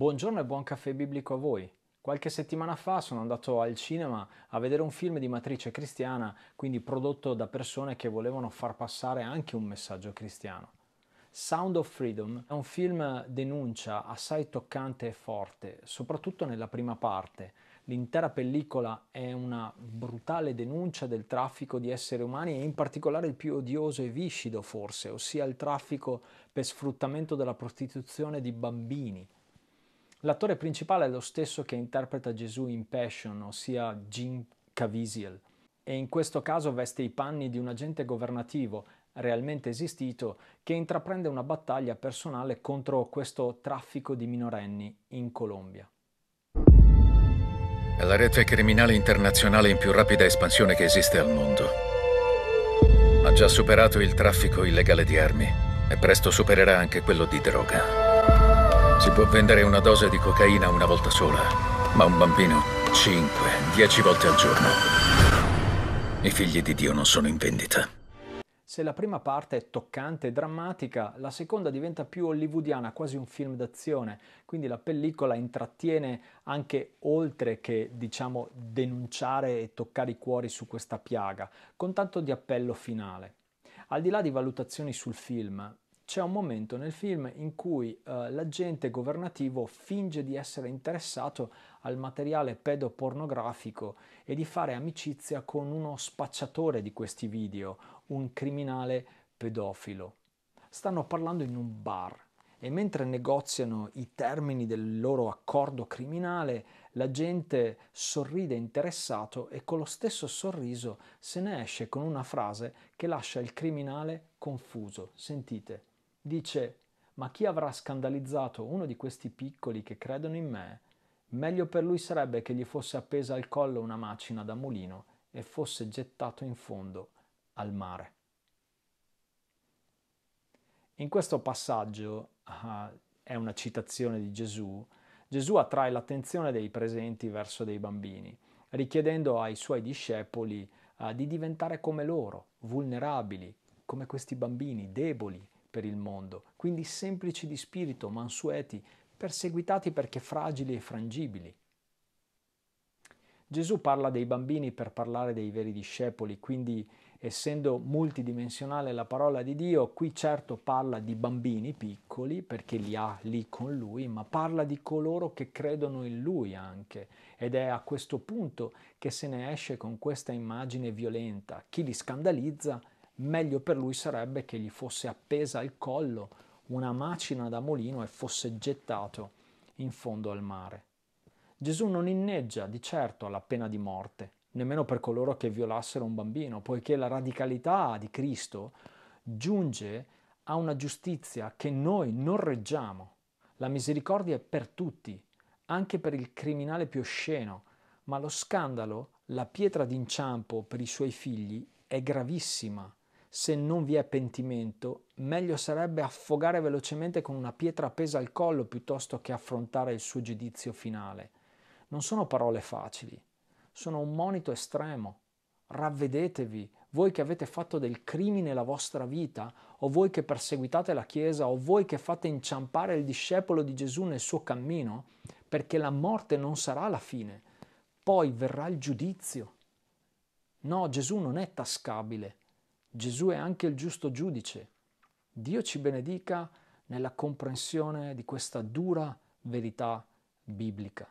Buongiorno e buon caffè biblico a voi. Qualche settimana fa sono andato al cinema a vedere un film di matrice cristiana, quindi prodotto da persone che volevano far passare anche un messaggio cristiano. Sound of Freedom è un film denuncia assai toccante e forte, soprattutto nella prima parte. L'intera pellicola è una brutale denuncia del traffico di esseri umani e in particolare il più odioso e viscido forse, ossia il traffico per sfruttamento della prostituzione di bambini L'attore principale è lo stesso che interpreta Gesù in Passion, ossia Jim Caviezel, e in questo caso veste i panni di un agente governativo realmente esistito che intraprende una battaglia personale contro questo traffico di minorenni in Colombia. È la rete criminale internazionale in più rapida espansione che esiste al mondo. Ha già superato il traffico illegale di armi e presto supererà anche quello di droga. Si può vendere una dose di cocaina una volta sola, ma un bambino 5-10 volte al giorno. I figli di Dio non sono in vendita. Se la prima parte è toccante e drammatica, la seconda diventa più hollywoodiana, quasi un film d'azione, quindi la pellicola intrattiene anche oltre che, diciamo, denunciare e toccare i cuori su questa piaga, con tanto di appello finale. Al di là di valutazioni sul film, c'è un momento nel film in cui eh, l'agente governativo finge di essere interessato al materiale pedopornografico e di fare amicizia con uno spacciatore di questi video, un criminale pedofilo. Stanno parlando in un bar e mentre negoziano i termini del loro accordo criminale, l'agente sorride interessato e con lo stesso sorriso se ne esce con una frase che lascia il criminale confuso. Sentite. Dice, ma chi avrà scandalizzato uno di questi piccoli che credono in me, meglio per lui sarebbe che gli fosse appesa al collo una macina da mulino e fosse gettato in fondo al mare. In questo passaggio, uh, è una citazione di Gesù, Gesù attrae l'attenzione dei presenti verso dei bambini, richiedendo ai suoi discepoli uh, di diventare come loro, vulnerabili, come questi bambini, deboli, per il mondo, quindi semplici di spirito, mansueti, perseguitati perché fragili e frangibili. Gesù parla dei bambini per parlare dei veri discepoli, quindi essendo multidimensionale la parola di Dio, qui certo parla di bambini piccoli perché li ha lì con lui, ma parla di coloro che credono in lui anche ed è a questo punto che se ne esce con questa immagine violenta. Chi li scandalizza meglio per lui sarebbe che gli fosse appesa al collo una macina da mulino e fosse gettato in fondo al mare. Gesù non inneggia di certo alla pena di morte, nemmeno per coloro che violassero un bambino, poiché la radicalità di Cristo giunge a una giustizia che noi non reggiamo. La misericordia è per tutti, anche per il criminale più osceno, ma lo scandalo, la pietra d'inciampo per i suoi figli, è gravissima se non vi è pentimento, meglio sarebbe affogare velocemente con una pietra appesa al collo piuttosto che affrontare il suo giudizio finale. Non sono parole facili, sono un monito estremo. Ravvedetevi, voi che avete fatto del crimine la vostra vita, o voi che perseguitate la Chiesa, o voi che fate inciampare il discepolo di Gesù nel suo cammino, perché la morte non sarà la fine, poi verrà il giudizio. No, Gesù non è tascabile, Gesù è anche il giusto giudice. Dio ci benedica nella comprensione di questa dura verità biblica.